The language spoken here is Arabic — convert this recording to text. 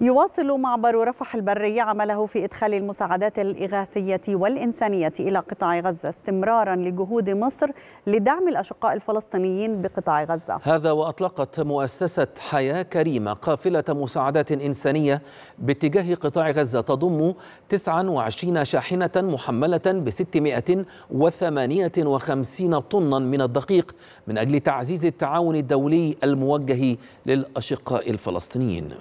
يواصل معبر رفح البري عمله في إدخال المساعدات الإغاثية والإنسانية إلى قطاع غزة استمرارا لجهود مصر لدعم الأشقاء الفلسطينيين بقطاع غزة هذا وأطلقت مؤسسة حياة كريمة قافلة مساعدات إنسانية باتجاه قطاع غزة تضم 29 شاحنة محملة ب 658 طنا من الدقيق من أجل تعزيز التعاون الدولي الموجه للأشقاء الفلسطينيين